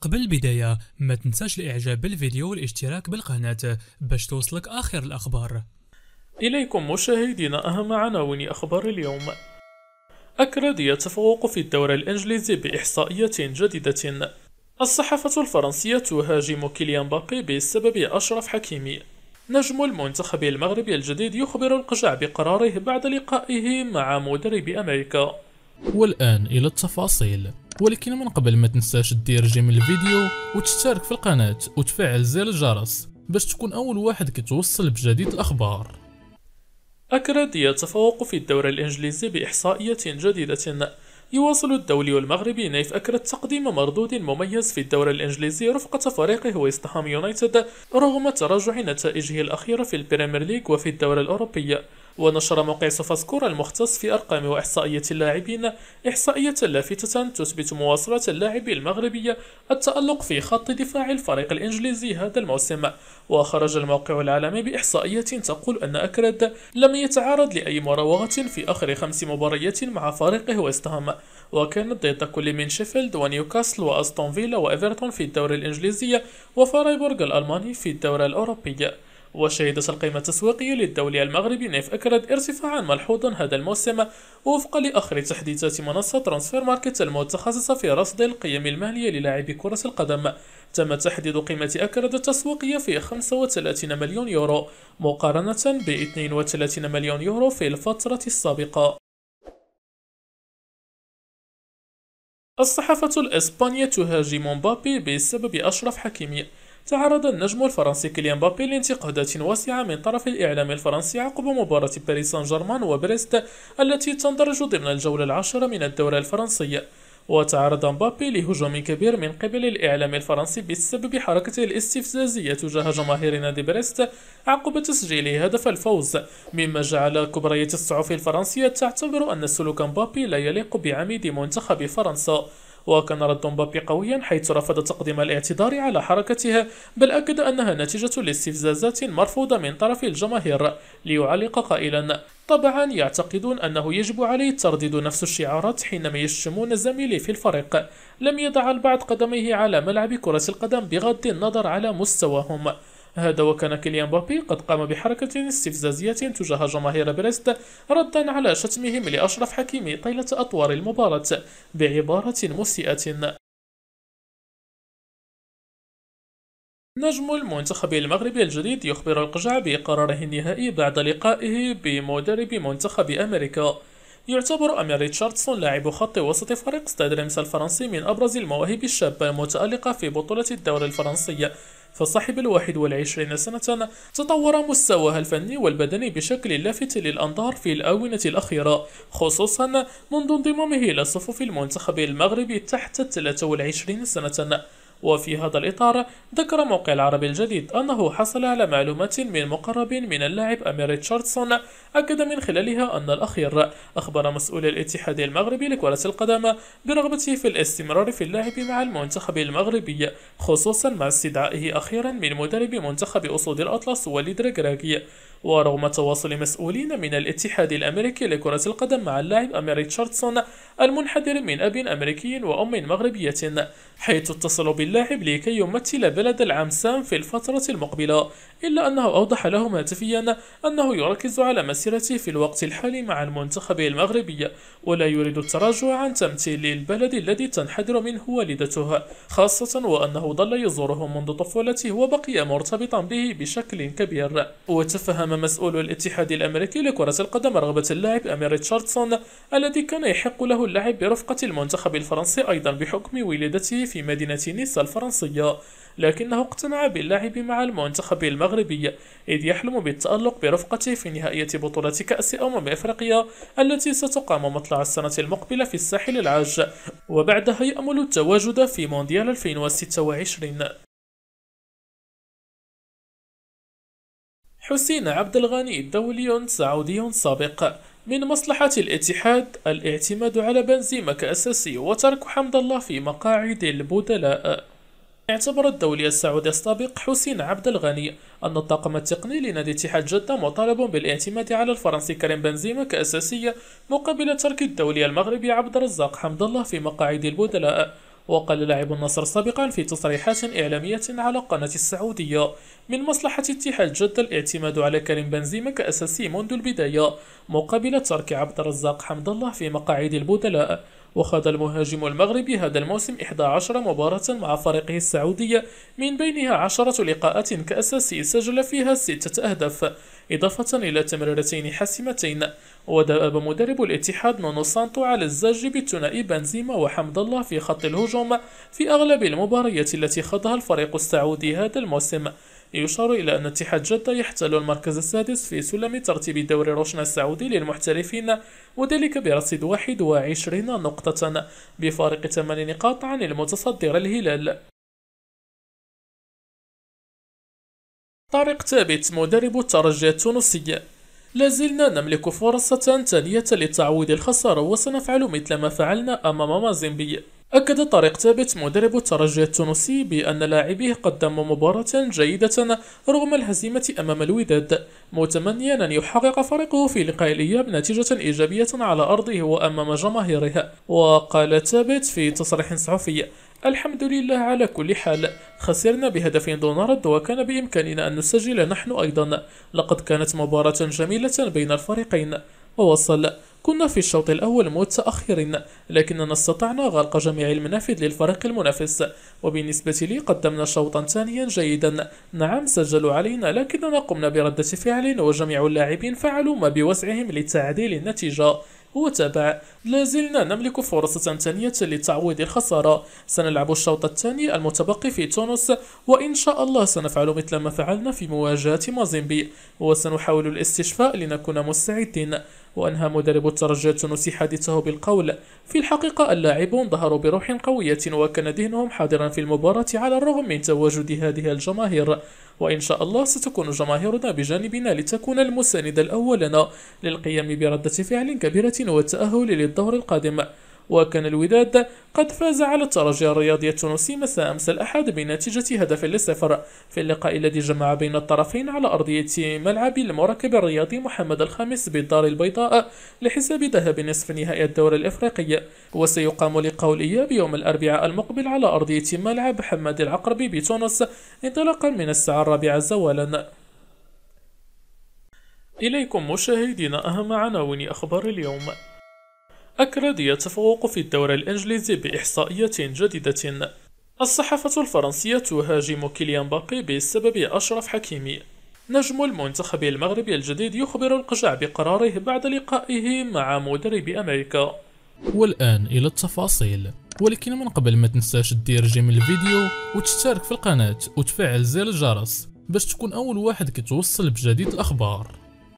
قبل البداية ما تنساش الاعجاب بالفيديو والاشتراك بالقناة باش توصلك اخر الاخبار اليكم مشاهدينا اهم عناوين اخبار اليوم اكراد يتفوق في الدوري الانجليزي باحصائية جديدة الصحافة الفرنسية تهاجم كيليان بابي بسبب أشرف حكيمي نجم المنتخب المغربي الجديد يخبر القجع بقراره بعد لقائه مع مدرب أمريكا والآن إلى التفاصيل ولكن من قبل ما تنساش دير جيم الفيديو وتشترك في القناة وتفعل زر الجرس باش تكون أول واحد كتوصل بجديد الأخبار أكرادية تفوق في الدورة الإنجليزي بإحصائية جديدة يواصل الدولي المغربي نيف أكرد تقديم مردود مميز في الدورة الإنجليزي رفقة فريقه ويستهام يونايتد رغم تراجع نتائجه الأخيرة في البريمير ليج وفي الدورة الأوروبية ونشر موقع سوفاسكور المختص في أرقام وإحصائية اللاعبين إحصائية لافتة تثبت مواصلة اللاعب المغربي التألق في خط دفاع الفريق الإنجليزي هذا الموسم وخرج الموقع العالمي بإحصائية تقول أن أكرد لم يتعرض لأي مراوغة في آخر خمس مباريات مع فريقه ويستهام وكانت ضد كل من شيفيلد ونيوكاسل وأستون فيلا وإيفرتون في الدوري الإنجليزي وفرايبورغ الألماني في الدوري الأوروبي وشهدت القيمة التسويقية للدولي المغربي نيف أكرد ارتفاعا ملحوظا هذا الموسم وفقا لآخر تحديثات منصة ترانسفير ماركت المتخصصة في رصد القيم المالية للاعبي كرة القدم تم تحديد قيمة أكرد التسويقية في 35 مليون يورو مقارنة ب 32 مليون يورو في الفترة السابقة الصحافة الإسبانية تهاجم مبابي بسبب أشرف حكيمي تعرض النجم الفرنسي كيليان مبابي لانتقادات واسعة من طرف الإعلام الفرنسي عقب مباراة باريس سان جيرمان وبريست التي تندرج ضمن الجولة العاشرة من الدورة الفرنسية وتعرض مبابي لهجوم كبير من قبل الإعلام الفرنسي بسبب حركته الاستفزازية تجاه جماهير نادي بريست عقب تسجيل هدف الفوز مما جعل كبرية الصحف الفرنسية تعتبر أن سلوك مبابي لا يليق بعميد منتخب فرنسا وكان رد مبابي قويا حيث رفض تقديم الاعتذار على حركتها بل أكد أنها نتيجة لاستفزازات مرفوضة من طرف الجماهير ليعلق قائلا طبعا يعتقدون أنه يجب عليه ترديد نفس الشعارات حينما يشتمون زميلي في الفريق لم يضع البعض قدميه على ملعب كرة القدم بغض النظر على مستواهم هذا وكان كيليان بابي قد قام بحركة استفزازية تجاه جماهير بريست ردا على شتمهم لأشرف حكيمي طيلة أطوار المباراة بعبارة مسيئة نجم المنتخب المغربي الجديد يخبر القجع بقراره النهائي بعد لقائه بمدرب منتخب أمريكا يعتبر أمير ريتشاردسون لاعب خط وسط فريق ستاد ريمس الفرنسي من أبرز المواهب الشابة المتألقة في بطولة الدوري الفرنسي فصاحب الواحد والعشرين سنة تطور مستواه الفني والبدني بشكل لافت للأنظار في الآونة الأخيرة خصوصا منذ انضمامه إلى صفوف المنتخب المغربي تحت 23 سنة وفي هذا الإطار ذكر موقع العربي الجديد أنه حصل على معلومات من مقرب من اللاعب أمير ريتشاردسون أكد من خلالها أن الأخير أخبر مسؤول الاتحاد المغربي لكرة القدم برغبته في الاستمرار في اللعب مع المنتخب المغربي خصوصا مع استدعائه أخيرا من مدرب منتخب أسود الأطلس وليد ركراكي ورغم تواصل مسؤولين من الاتحاد الأمريكي لكرة القدم مع اللاعب أمير ريتشاردسون المنحدر من أب أمريكي وأم مغربية حيث اتصلوا اللاعب لكي يمثل بلد العمسان في الفترة المقبلة إلا أنه أوضح له هاتفيا أنه يركز على مسيرته في الوقت الحالي مع المنتخب المغربي ولا يريد التراجع عن تمثيل البلد الذي تنحدر منه والدته خاصة وأنه ظل يزوره منذ طفولته وبقي مرتبطا به بشكل كبير وتفهم مسؤول الاتحاد الأمريكي لكرة القدم رغبة اللاعب أمير ريتشاردسون الذي كان يحق له اللعب برفقة المنتخب الفرنسي أيضا بحكم ولادته في مدينة نيس الفرنسية لكنه اقتنع باللعب مع المنتخب المغربي إذ يحلم بالتألق برفقته في نهائية بطولة كأس أمم إفريقيا التي ستقام مطلع السنة المقبلة في الساحل العاج وبعدها يأمل التواجد في مونديال 2026 حسين عبد الغني دولي سعودي سابق من مصلحة الاتحاد الاعتماد على بنزيما كأساسي وترك حمد الله في مقاعد البدلاء اعتبر الدولي السعودي السابق حسين عبد الغني أن الطاقم التقني لنادي اتحاد جدة مطالب بالاعتماد على الفرنسي كريم بنزيما كأساسية مقابل ترك الدولي المغربي عبد الرزاق حمد الله في مقاعد البدلاء وقال لاعب النصر سابقا في تصريحات إعلامية على قناة السعودية من مصلحة اتحاد جدة الاعتماد على كريم بنزيما كأساسي منذ البداية مقابل ترك عبد الرزاق حمد الله في مقاعد البدلاء وخاض المهاجم المغربي هذا الموسم 11 مباراة مع فريقه السعودية من بينها 10 لقاءات كأساسي سجل فيها 6 أهداف إضافة إلى تمريرتين حاسمتين ودأب مدرب الاتحاد نونو سانتو على الزج بالثنائي بنزيما وحمد الله في خط الهجوم في أغلب المباريات التي خاضها الفريق السعودي هذا الموسم يشار إلى أن اتحاد جدة يحتل المركز السادس في سلم ترتيب دوري روشن السعودي للمحترفين وذلك برصيد 21 نقطة بفارق 8 نقاط عن المتصدر الهلال طارق ثابت مدرب الترجي التونسي لازلنا نملك فرصة ثانية للتعويض الخسارة وسنفعل مثل ما فعلنا أمام مازيمبي أكد طارق ثابت مدرب الترجي التونسي بأن لاعبيه قدموا مباراة جيدة رغم الهزيمة أمام الوداد متمنيا أن يحقق فريقه في لقاء الإياب نتيجة إيجابية على أرضه وأمام جماهيره وقال ثابت في تصريح صحفي الحمد لله على كل حال خسرنا بهدف دون رد وكان بإمكاننا أن نسجل نحن أيضا لقد كانت مباراة جميلة بين الفريقين ووصل كنا في الشوط الأول متأخرين لكننا استطعنا غلق جميع المنافذ للفريق المنافس وبالنسبة لي قدمنا شوطا ثانيا جيدا نعم سجلوا علينا لكننا قمنا بردة فعل وجميع اللاعبين فعلوا ما بوسعهم لتعديل النتيجة وتابع لازلنا نملك فرصة ثانية لتعويض الخسارة سنلعب الشوط الثاني المتبقي في تونس وإن شاء الله سنفعل مثل ما فعلنا في مواجهة مازيمبي وسنحاول الاستشفاء لنكون مستعدين وأنهى مدرب الترجي التونسي حادثه بالقول في الحقيقة اللاعبون ظهروا بروح قوية وكان ذهنهم حاضرا في المباراة على الرغم من تواجد هذه الجماهير وإن شاء الله ستكون جماهيرنا بجانبنا لتكون المساند الأول لنا للقيام بردة فعل كبيرة والتأهل للدور القادم وكان الوداد قد فاز على الترجي الرياضي التونسي مساء أمس الأحد بنتيجة هدف لصفر في اللقاء الذي جمع بين الطرفين على أرضية ملعب المركب الرياضي محمد الخامس بالدار البيضاء لحساب ذهب نصف نهائي الدوري الإفريقي وسيقام لقاء الإياب يوم الأربعاء المقبل على أرضية ملعب حماد العقربي بتونس انطلاقا من الساعة الرابعة زوالا إليكم مشاهدينا أهم عناوين أخبار اليوم أكراد يتفوق في الدوري الإنجليزي بإحصائية جديدة الصحافة الفرنسية تهاجم كيليان بابي بسبب أشرف حكيمي نجم المنتخب المغربي الجديد يخبر القجع بقراره بعد لقائه مع مدرب أمريكا والآن إلى التفاصيل ولكن من قبل ما تنساش تدير جيم الفيديو وتشترك في القناة وتفعل زر الجرس باش تكون أول واحد كتوصل بجديد الأخبار